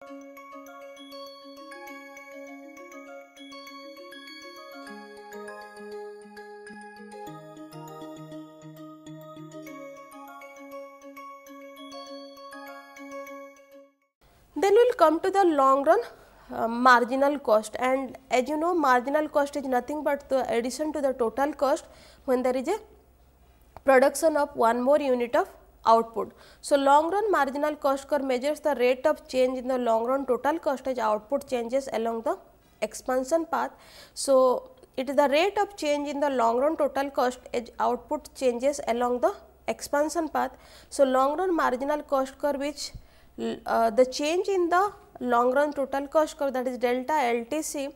Then we will come to the long run uh, marginal cost and as you know marginal cost is nothing but the addition to the total cost when there is a production of one more unit of output. So, long run marginal cost curve measures the rate of change in the long run total cost as output changes along the expansion path. So, it is the rate of change in the long run total cost as output changes along the expansion path. So, long run marginal cost curve which uh, the change in the long run total cost curve that is delta LTC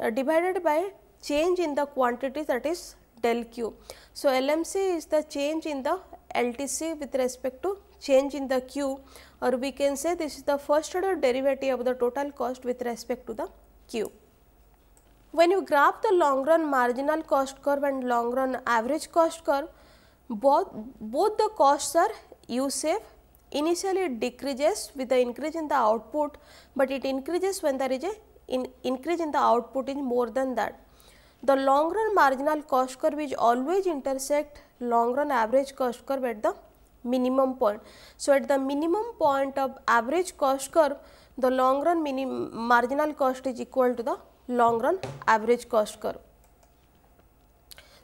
uh, divided by change in the quantity that is del q. So, LMC is the change in the LTC with respect to change in the Q or we can say this is the first order derivative of the total cost with respect to the Q. When you graph the long run marginal cost curve and long run average cost curve, both, both the costs are U safe. Initially it decreases with the increase in the output, but it increases when there is a in increase in the output is more than that. The long run marginal cost curve is always intersect long run average cost curve at the minimum point. So, at the minimum point of average cost curve, the long run marginal cost is equal to the long run average cost curve.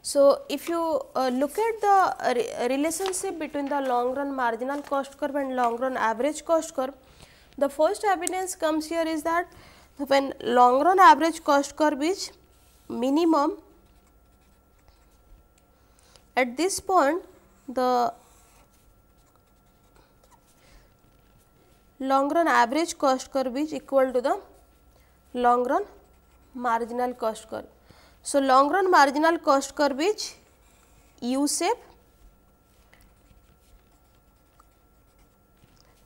So, if you uh, look at the re relationship between the long run marginal cost curve and long run average cost curve, the first evidence comes here is that when long run average cost curve is minimum at this point the long run average cost curve is equal to the long run marginal cost curve. So, long run marginal cost curve is U shape.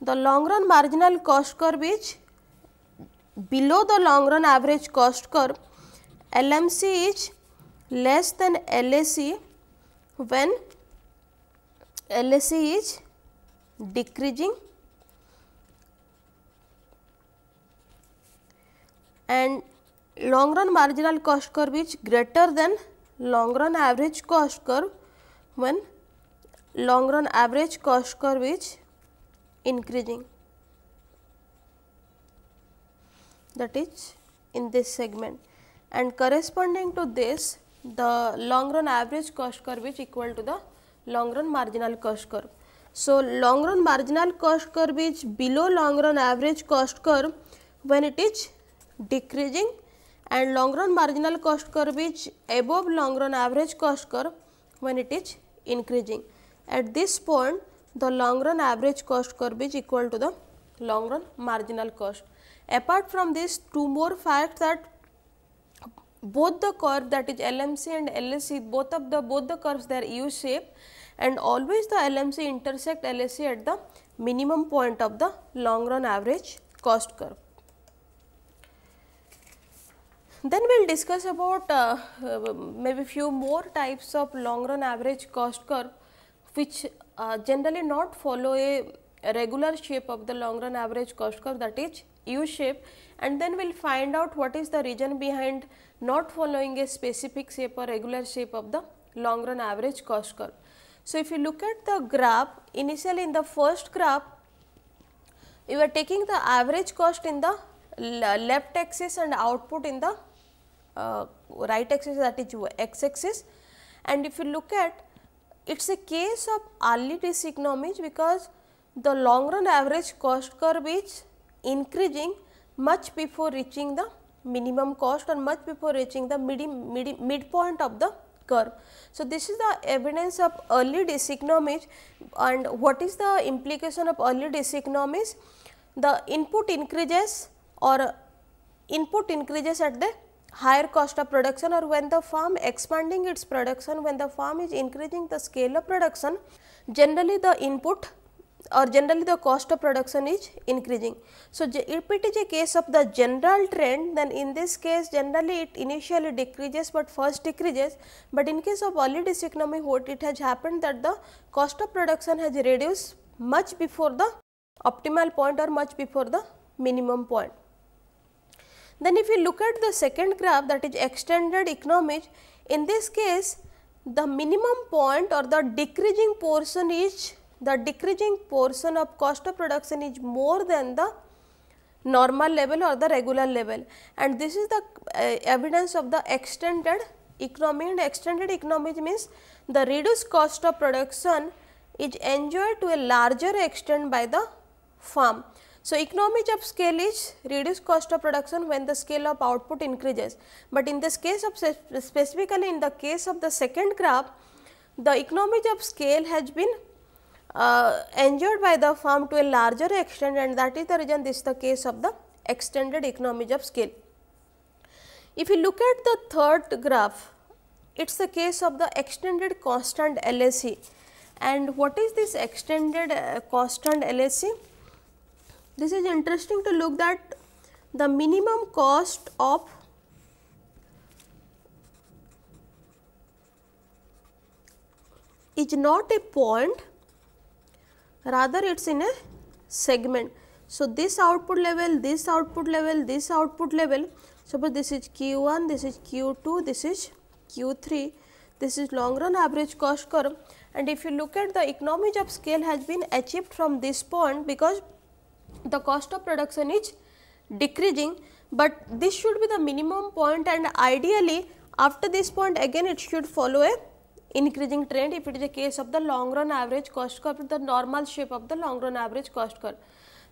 The long run marginal cost curve is below the long run average cost curve LMC is less than LAC when LAC is decreasing and long run marginal cost curve is greater than long run average cost curve when long run average cost curve is increasing that is in this segment and corresponding to this the long run average cost curve is equal to the long run marginal cost curve. So, long run marginal cost curve is below long run average cost curve when it is decreasing and long run marginal cost curve is above long run average cost curve when it is increasing. At this point the long run average cost curve is equal to the long run marginal cost. Apart from this two more facts that both the curve that is LMC and LSC both of the both the curves they are U shape and always the LMC intersect LSC at the minimum point of the long run average cost curve. Then we will discuss about uh, uh, maybe few more types of long run average cost curve which uh, generally not follow a regular shape of the long run average cost curve that is U shape and then we will find out what is the reason behind not following a specific shape or regular shape of the long run average cost curve. So, if you look at the graph initially in the first graph you are taking the average cost in the left axis and output in the uh, right axis that is x axis and if you look at it is a case of early days because the long run average cost curve is increasing much before reaching the minimum cost or much before reaching the mid, mid, midpoint of the curve. So, this is the evidence of early diseconomies and what is the implication of early diseconomies? The input increases or input increases at the higher cost of production or when the farm expanding its production, when the farm is increasing the scale of production, generally the input or generally the cost of production is increasing. So, if it is a case of the general trend then in this case generally it initially decreases but first decreases, but in case of early economy what it has happened that the cost of production has reduced much before the optimal point or much before the minimum point. Then if you look at the second graph that is extended economies, in this case the minimum point or the decreasing portion is the decreasing portion of cost of production is more than the normal level or the regular level and this is the uh, evidence of the extended economy and extended economy means the reduced cost of production is enjoyed to a larger extent by the firm. So, economies of scale is reduced cost of production when the scale of output increases, but in this case of specifically in the case of the second graph the economies of scale has been uh, enjoyed by the firm to a larger extent and that is the reason this is the case of the extended economies of scale. If you look at the third graph, it is the case of the extended constant LAC and what is this extended uh, constant LAC? This is interesting to look that the minimum cost of is not a point rather it is in a segment. So, this output level, this output level, this output level, suppose this is Q1, this is Q2, this is Q3, this is long run average cost curve and if you look at the economies of scale has been achieved from this point because the cost of production is decreasing, but this should be the minimum point and ideally after this point again it should follow a increasing trend if it is a case of the long run average cost curve the normal shape of the long run average cost curve.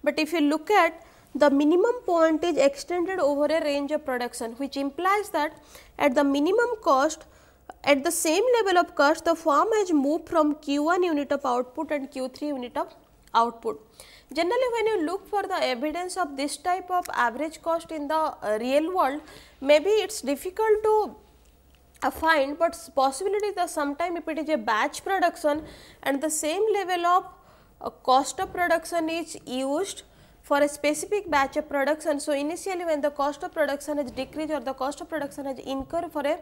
But if you look at the minimum point is extended over a range of production which implies that at the minimum cost at the same level of cost the firm has moved from Q1 unit of output and Q3 unit of output. Generally when you look for the evidence of this type of average cost in the uh, real world maybe it is difficult to affine, but possibility that sometime if it is a batch production and the same level of uh, cost of production is used for a specific batch of production. So, initially when the cost of production has decreased or the cost of production has incurred for a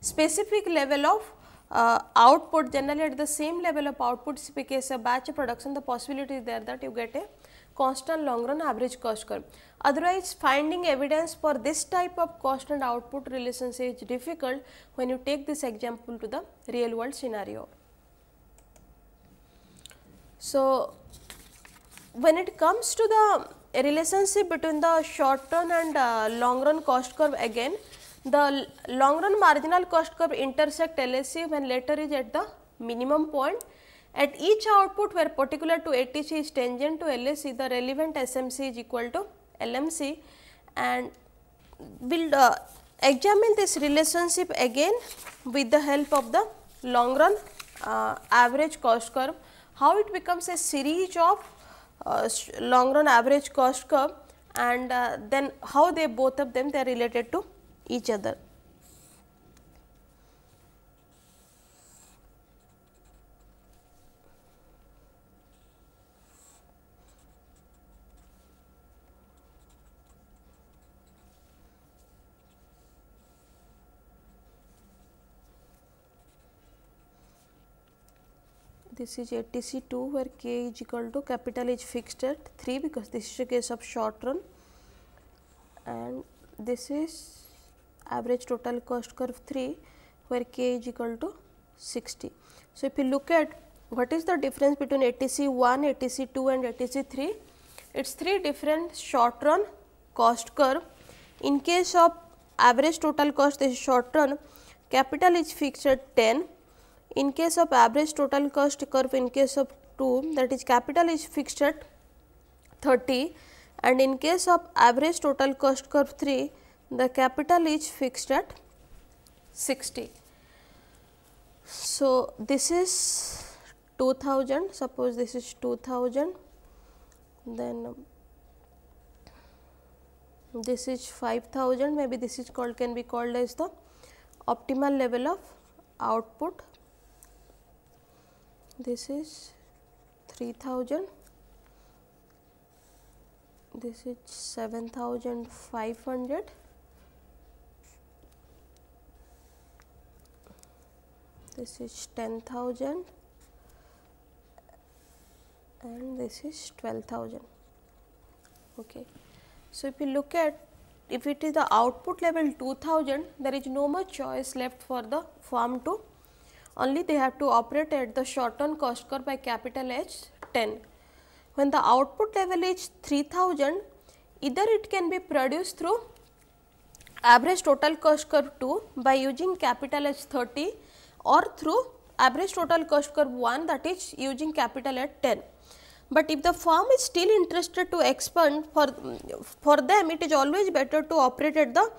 specific level of uh, output generally at the same level of output because of a batch production the possibility is there that you get a constant long run average cost curve. Otherwise, finding evidence for this type of cost and output relationship is difficult when you take this example to the real world scenario. So, when it comes to the relationship between the short run and uh, long run cost curve again, the long run marginal cost curve intersect LSC when later is at the minimum point at each output where particular to ATC is tangent to LAC, the relevant SMC is equal to LMC and we will uh, examine this relationship again with the help of the long run uh, average cost curve, how it becomes a series of uh, long run average cost curve and uh, then how they both of them they are related to each other. this is ATC 2 where K is equal to capital is fixed at 3 because this is a case of short run and this is average total cost curve 3 where K is equal to 60. So, if you look at what is the difference between ATC 1, ATC 2 and ATC 3? It is 3 different short run cost curve. In case of average total cost is short run, capital is fixed at 10 in case of average total cost curve in case of 2 that is capital is fixed at 30 and in case of average total cost curve 3 the capital is fixed at 60. So, this is 2000 suppose this is 2000 then this is 5000 maybe this is called can be called as the optimal level of output this is 3000 this is 7500 this is 10000 and this is 12000 okay so if you look at if it is the output level 2000 there is no more choice left for the firm to only they have to operate at the short run cost curve by capital H 10. When the output level is 3000, either it can be produced through average total cost curve 2 by using capital H 30 or through average total cost curve 1 that is using capital H 10. But if the firm is still interested to expand for, for them it is always better to operate at the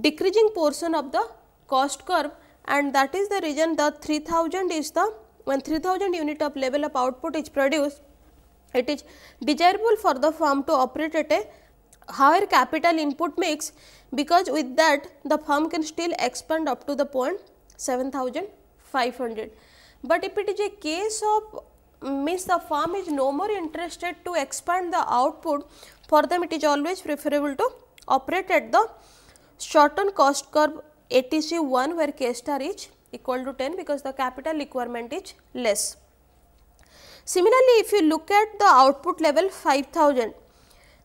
decreasing portion of the cost curve and that is the reason the 3000 is the when 3000 unit of level of output is produced it is desirable for the firm to operate at a higher capital input mix because with that the firm can still expand up to the point 7500. But if it is a case of means the firm is no more interested to expand the output for them it is always preferable to operate at the shortened cost curve ATC1 where K star is equal to 10 because the capital requirement is less. Similarly, if you look at the output level 5000,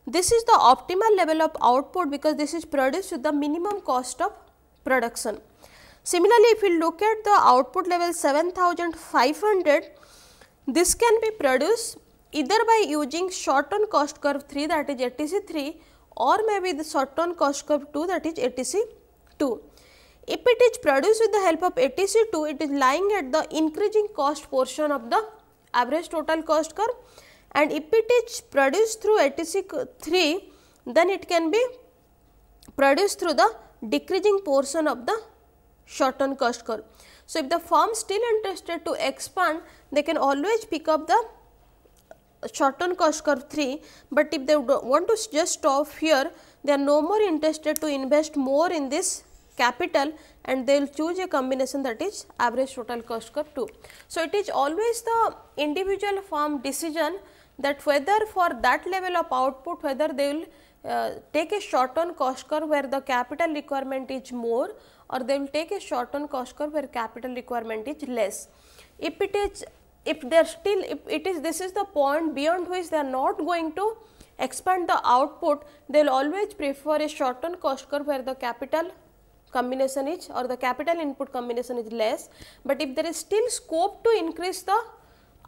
this is the optimal level of output because this is produced with the minimum cost of production. Similarly, if you look at the output level 7500, this can be produced either by using short on cost curve 3 that is ATC 3 or maybe the short on cost curve 2 that is ATC 2. If it is produced with the help of ATC2, it is lying at the increasing cost portion of the average total cost curve and if it is produced through ATC3, then it can be produced through the decreasing portion of the short-run cost curve. So, if the firm still interested to expand, they can always pick up the short-run cost curve 3, but if they want to just stop here, they are no more interested to invest more in this capital and they will choose a combination that is average total cost curve 2. So, it is always the individual firm decision that whether for that level of output whether they will uh, take a short on cost curve where the capital requirement is more or they will take a short on cost curve where capital requirement is less. If it is if they are still if it is this is the point beyond which they are not going to expand the output they will always prefer a short on cost curve where the capital combination is or the capital input combination is less, but if there is still scope to increase the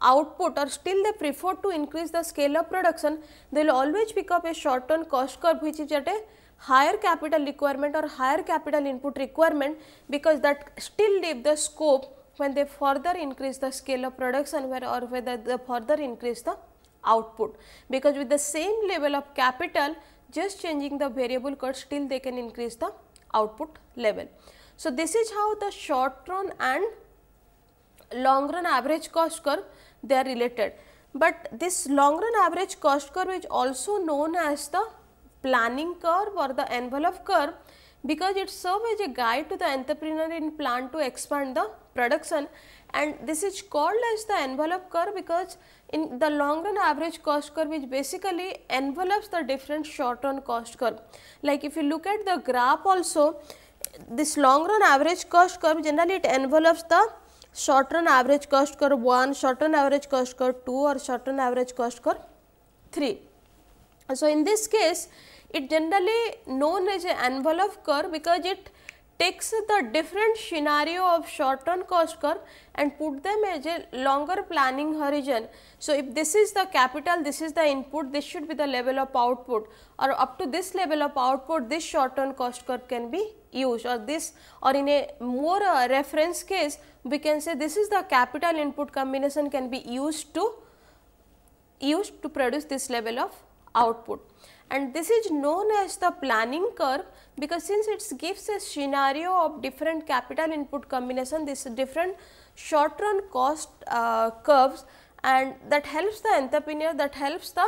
output or still they prefer to increase the scale of production, they will always pick up a short term cost curve which is at a higher capital requirement or higher capital input requirement because that still leave the scope when they further increase the scale of production where or whether they further increase the output. Because with the same level of capital just changing the variable cost still they can increase the output level. So, this is how the short run and long run average cost curve they are related. But this long run average cost curve is also known as the planning curve or the envelope curve because it serves as a guide to the entrepreneur in plan to expand the production and this is called as the envelope curve because in the long run average cost curve which basically envelopes the different short run cost curve. Like if you look at the graph also, this long run average cost curve generally it envelopes the short run average cost curve 1, short run average cost curve 2 or short run average cost curve 3. So, in this case it generally known as an envelope curve because it takes the different scenario of short run cost curve and put them as a longer planning horizon. So, if this is the capital, this is the input, this should be the level of output or up to this level of output, this short run cost curve can be used or this or in a more uh, reference case, we can say this is the capital input combination can be used to used to produce this level of output and this is known as the planning curve because since it gives a scenario of different capital input combination this different short run cost uh, curves and that helps the entrepreneur that helps the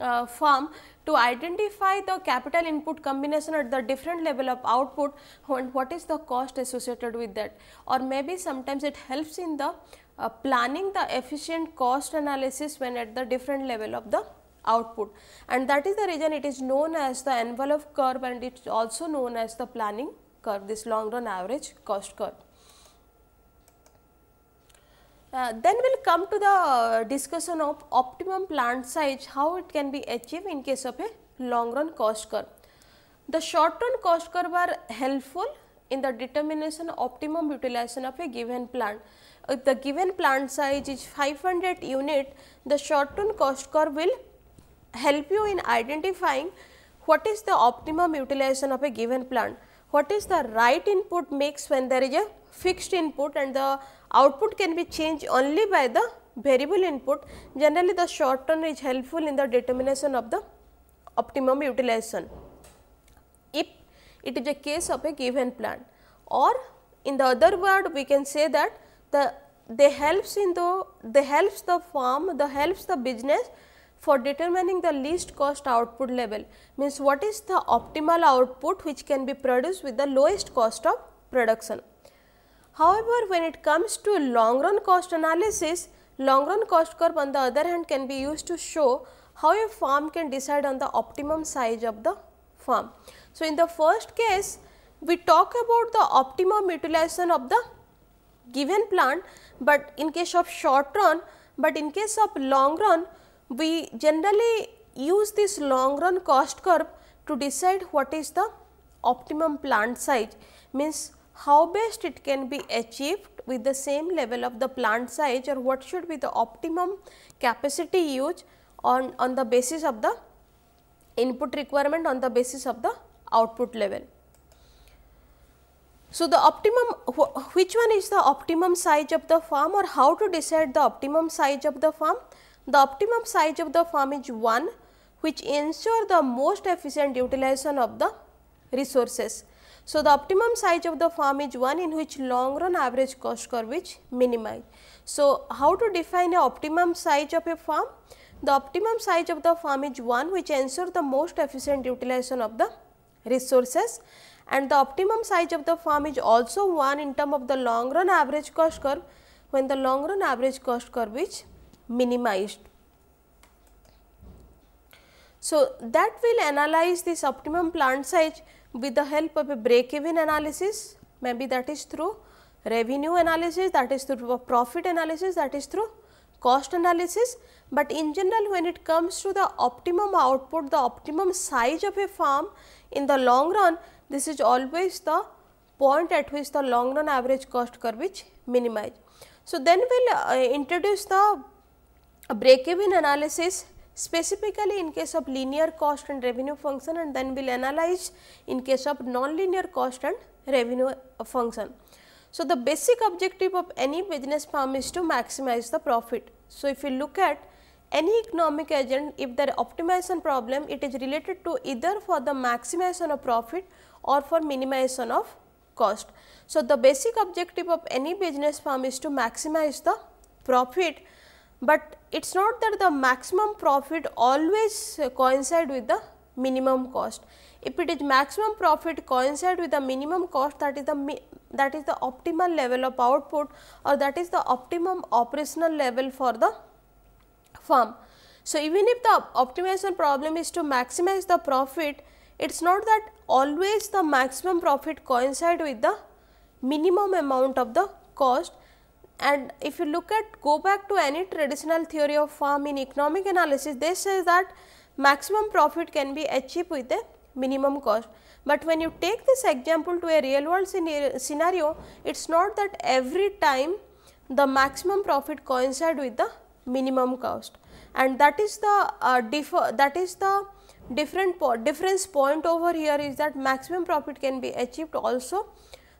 uh, firm to identify the capital input combination at the different level of output and what is the cost associated with that or maybe sometimes it helps in the uh, planning the efficient cost analysis when at the different level of the output and that is the reason it is known as the envelope curve and it is also known as the planning curve this long run average cost curve. Uh, then we will come to the uh, discussion of optimum plant size, how it can be achieved in case of a long run cost curve. The short run cost curve are helpful in the determination optimum utilization of a given plant. If the given plant size is 500 unit, the short run cost curve will help you in identifying what is the optimum utilization of a given plant, what is the right input mix when there is a fixed input and the output can be changed only by the variable input. Generally the short term is helpful in the determination of the optimum utilization if it is a case of a given plant or in the other word we can say that the they helps in the they helps the farm the helps the business for determining the least cost output level means what is the optimal output which can be produced with the lowest cost of production. However, when it comes to long run cost analysis, long run cost curve on the other hand can be used to show how a farm can decide on the optimum size of the farm. So, in the first case we talk about the optimum utilization of the given plant, but in case of short run, but in case of long run we generally use this long run cost curve to decide what is the optimum plant size means how best it can be achieved with the same level of the plant size or what should be the optimum capacity used on, on the basis of the input requirement on the basis of the output level. So, the optimum wh which one is the optimum size of the farm or how to decide the optimum size of the farm? The optimum size of the firm is 1 which ensure the most efficient utilization of the resources. So, the optimum size of the firm is one in which long run average cost curve is minimized. So, how to define a optimum size of a firm? The optimum size of the firm is one which ensure the most efficient utilization of the resources and the optimum size of the firm is also one in term of the long run average cost curve when the long run average cost curve is minimized. So, that will analyze this optimum plant size with the help of a break even analysis maybe that is through revenue analysis that is through profit analysis that is through cost analysis. But in general when it comes to the optimum output the optimum size of a farm in the long run this is always the point at which the long run average cost curve is minimized. So, then we will uh, introduce the a break-even analysis specifically in case of linear cost and revenue function and then we will analyze in case of non-linear cost and revenue uh, function. So, the basic objective of any business firm is to maximize the profit. So, if you look at any economic agent, if there optimization problem, it is related to either for the maximization of profit or for minimization of cost. So, the basic objective of any business firm is to maximize the profit but it is not that the maximum profit always coincide with the minimum cost. If it is maximum profit coincide with the minimum cost that is the that is the optimal level of output or that is the optimum operational level for the firm. So, even if the optimization problem is to maximize the profit, it is not that always the maximum profit coincide with the minimum amount of the cost, and if you look at go back to any traditional theory of firm in economic analysis, they say that maximum profit can be achieved with a minimum cost. But when you take this example to a real world scenario, it is not that every time the maximum profit coincide with the minimum cost and that is the uh, that is the different po difference point over here is that maximum profit can be achieved also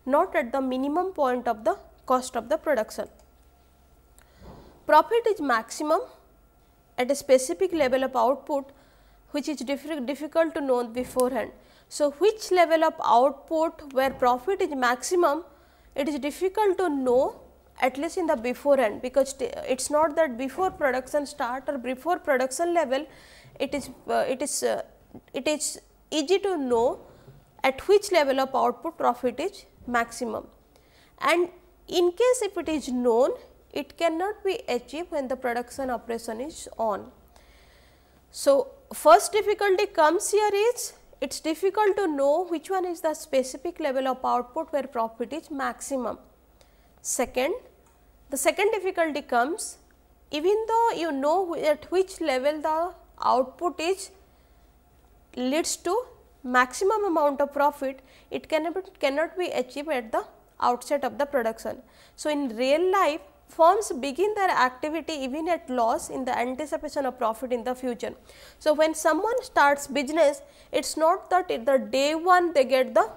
not at the minimum point of the cost of the production. Profit is maximum at a specific level of output which is difficult to know beforehand. So, which level of output where profit is maximum it is difficult to know at least in the beforehand because it is not that before production start or before production level it is uh, it is uh, it is easy to know at which level of output profit is maximum and in case if it is known, it cannot be achieved when the production operation is on. So, first difficulty comes here is it is difficult to know which one is the specific level of output where profit is maximum. Second, the second difficulty comes even though you know at which level the output is leads to maximum amount of profit, it cannot, cannot be achieved at the outset of the production. So, in real life firms begin their activity even at loss in the anticipation of profit in the future. So, when someone starts business it is not that the day one they get the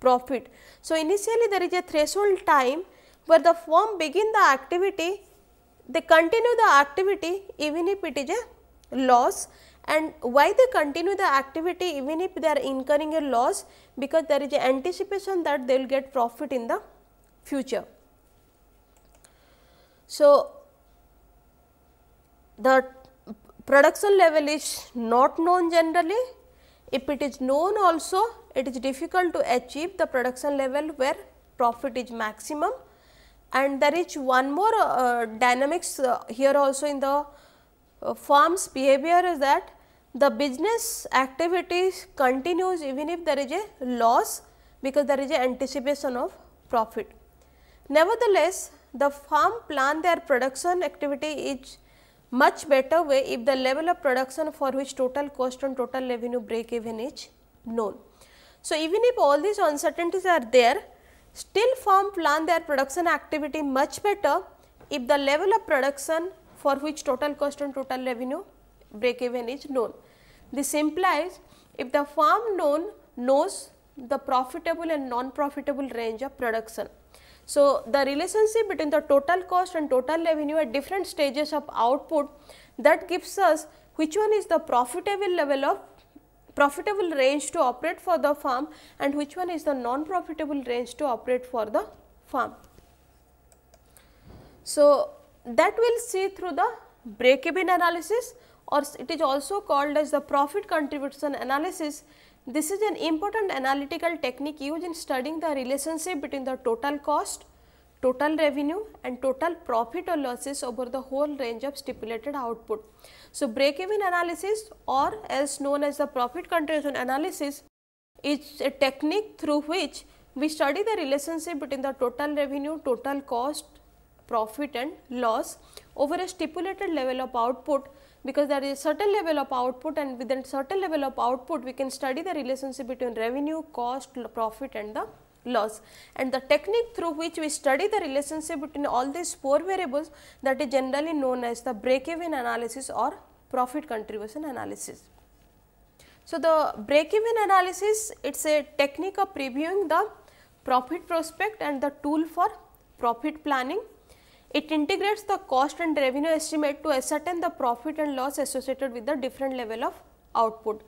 profit. So, initially there is a threshold time where the firm begin the activity they continue the activity even if it is a loss and why they continue the activity even if they are incurring a loss because there is an anticipation that they will get profit in the future. So, the production level is not known generally. If it is known also, it is difficult to achieve the production level where profit is maximum. And there is one more uh, dynamics uh, here also in the uh, behavior is that the business activities continues even if there is a loss because there is a anticipation of profit. Nevertheless, the firm plan their production activity is much better way if the level of production for which total cost and total revenue break even is known. So, even if all these uncertainties are there, still firm plan their production activity much better if the level of production for which total cost and total revenue break even is known. This implies if the farm known knows the profitable and non-profitable range of production. So, the relationship between the total cost and total revenue at different stages of output that gives us which one is the profitable level of profitable range to operate for the farm and which one is the non-profitable range to operate for the farm. So, that we will see through the break even analysis or it is also called as the profit contribution analysis. This is an important analytical technique used in studying the relationship between the total cost, total revenue and total profit or losses over the whole range of stipulated output. So, break even analysis or as known as the profit contribution analysis is a technique through which we study the relationship between the total revenue, total cost, profit and loss over a stipulated level of output because there is certain level of output and within certain level of output we can study the relationship between revenue, cost, profit and the loss. And the technique through which we study the relationship between all these four variables that is generally known as the break-even analysis or profit contribution analysis. So, the break-even analysis it is a technique of previewing the profit prospect and the tool for profit planning it integrates the cost and revenue estimate to ascertain the profit and loss associated with the different level of output.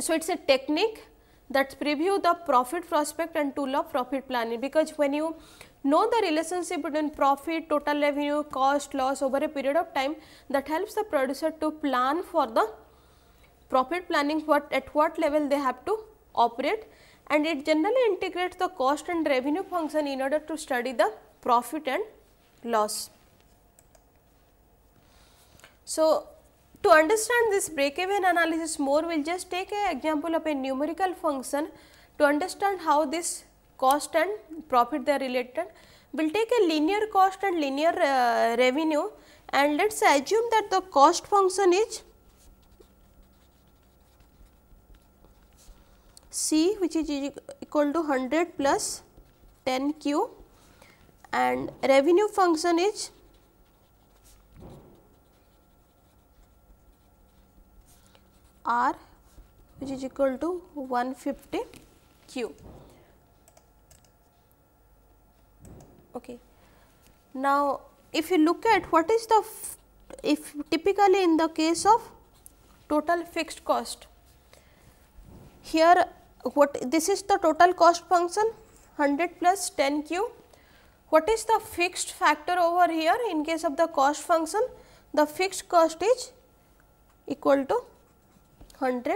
So, it is a technique that preview the profit prospect and tool of profit planning because when you know the relationship between profit, total revenue, cost, loss over a period of time that helps the producer to plan for the profit planning what at what level they have to operate and it generally integrates the cost and revenue function in order to study the profit and loss. So, to understand this break even analysis more, we will just take an example of a numerical function to understand how this cost and profit they are related. We will take a linear cost and linear uh, revenue and let us assume that the cost function is C which is equal to 100 plus 10 Q and revenue function is R which is equal to 150 Q. Okay. Now, if you look at what is the if typically in the case of total fixed cost, here what this is the total cost function 100 plus 10 Q what is the fixed factor over here in case of the cost function? The fixed cost is equal to 100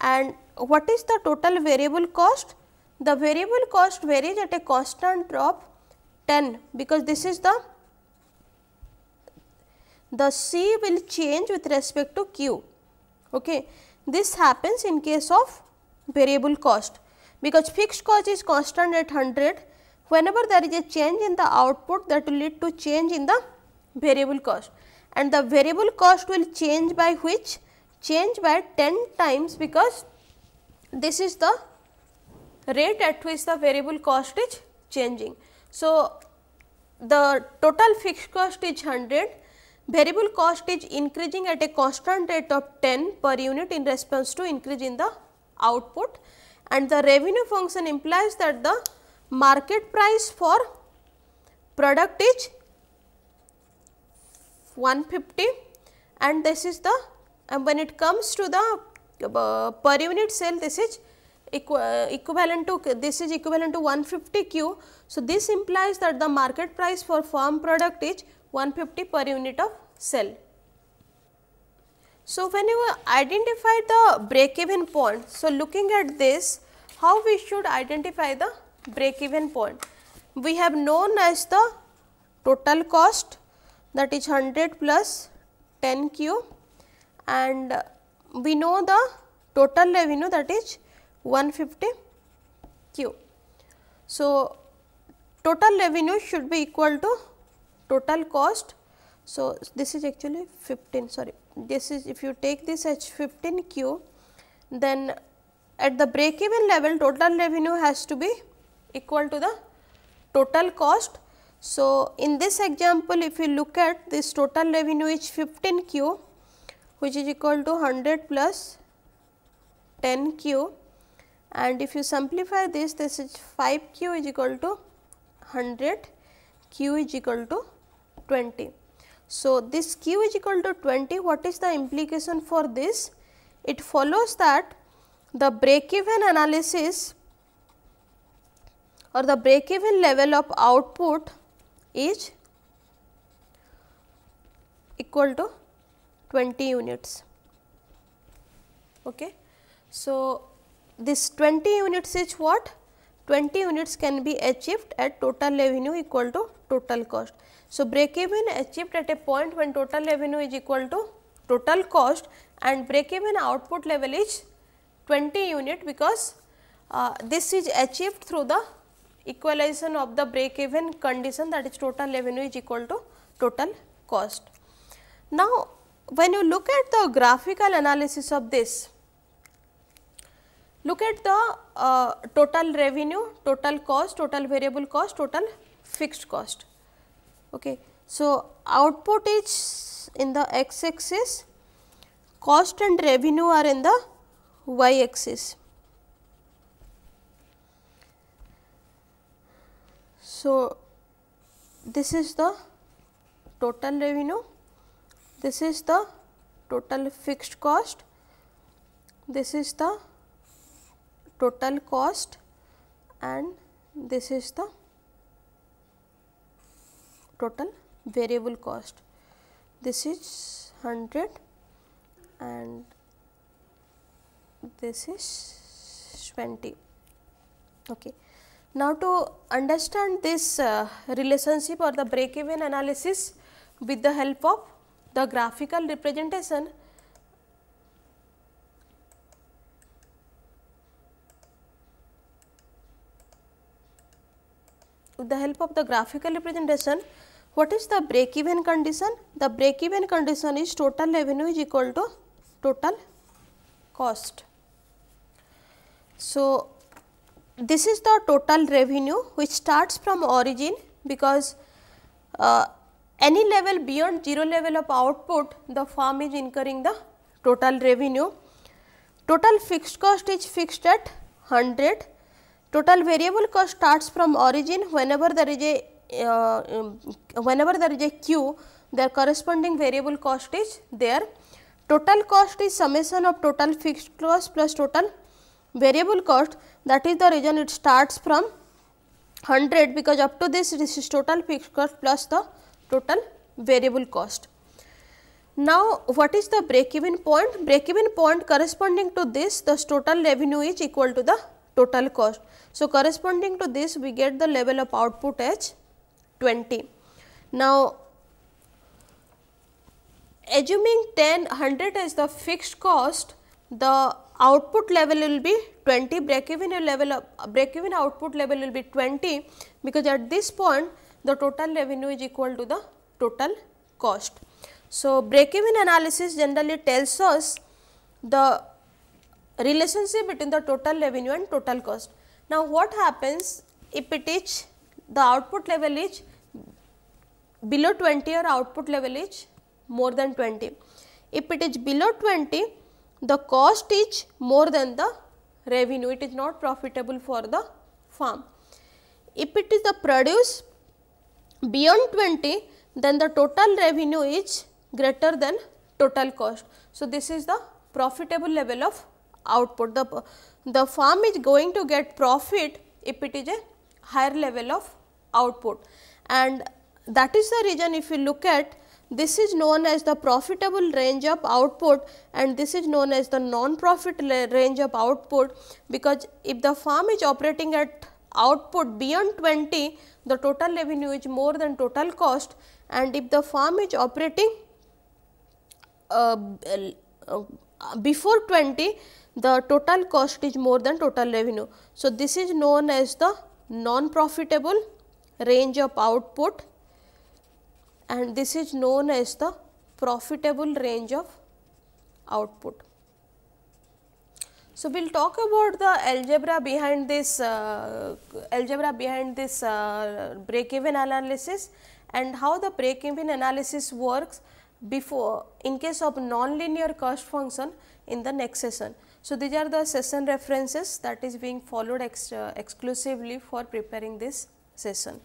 and what is the total variable cost? The variable cost varies at a constant drop 10 because this is the the C will change with respect to Q. Okay. This happens in case of variable cost because fixed cost is constant at 100 whenever there is a change in the output that will lead to change in the variable cost and the variable cost will change by which change by 10 times because this is the rate at which the variable cost is changing. So, the total fixed cost is 100 variable cost is increasing at a constant rate of 10 per unit in response to increase in the output and the revenue function implies that the market price for product is 150 and this is the and when it comes to the uh, per unit sale this is equivalent to this is equivalent to 150 q. So, this implies that the market price for firm product is 150 per unit of cell. So, when you identify the break even point, so looking at this how we should identify the break even point. We have known as the total cost that is 100 plus 10 Q and we know the total revenue that is 150 Q. So, total revenue should be equal to total cost. So, this is actually 15 sorry this is if you take this as 15 Q then at the break even level total revenue has to be equal to the total cost. So, in this example if you look at this total revenue is 15 Q which is equal to 100 plus 10 Q and if you simplify this this is 5 Q is equal to 100 Q is equal to 20. So, this Q is equal to 20 what is the implication for this? It follows that the break even analysis or the break even level of output is equal to 20 units. Okay. So, this 20 units is what? 20 units can be achieved at total revenue equal to total cost. So, break even achieved at a point when total revenue is equal to total cost and break even output level is 20 unit because uh, this is achieved through the equalization of the break even condition that is total revenue is equal to total cost. Now, when you look at the graphical analysis of this, look at the uh, total revenue, total cost, total variable cost, total fixed cost. Okay. So, output is in the x axis, cost and revenue are in the y axis. So, this is the total revenue, this is the total fixed cost, this is the total cost and this is the total variable cost. This is 100 and this is 20. Okay. Now to understand this uh, relationship or the break even analysis with the help of the graphical representation, with the help of the graphical representation, what is the break even condition? The break even condition is total revenue is equal to total cost. So, this is the total revenue which starts from origin because uh, any level beyond 0 level of output the firm is incurring the total revenue. Total fixed cost is fixed at 100, total variable cost starts from origin whenever there is a uh, um, whenever there is a q their corresponding variable cost is there. Total cost is summation of total fixed cost plus total variable cost that is the reason it starts from 100 because up to this this is total fixed cost plus the total variable cost. Now, what is the break even point? Break even point corresponding to this the total revenue is equal to the total cost. So, corresponding to this we get the level of output as 20. Now, assuming 10 100 as the fixed cost the output level will be 20 break even level break even output level will be 20 because at this point the total revenue is equal to the total cost. So, break even analysis generally tells us the relationship between the total revenue and total cost. Now, what happens if it is the output level is below 20 or output level is more than 20. If it is below 20, the cost is more than the revenue, it is not profitable for the farm. If it is the produce beyond 20, then the total revenue is greater than total cost. So, this is the profitable level of output. The, the farm is going to get profit if it is a higher level of output and that is the reason if you look at this is known as the profitable range of output and this is known as the non-profit range of output because if the farm is operating at output beyond 20, the total revenue is more than total cost and if the farm is operating uh, uh before 20, the total cost is more than total revenue. So, this is known as the non-profitable range of output and this is known as the profitable range of output. So, we will talk about the algebra behind this uh, algebra behind this uh, break even analysis and how the break even analysis works before in case of nonlinear cost function in the next session. So, these are the session references that is being followed ex uh, exclusively for preparing this session.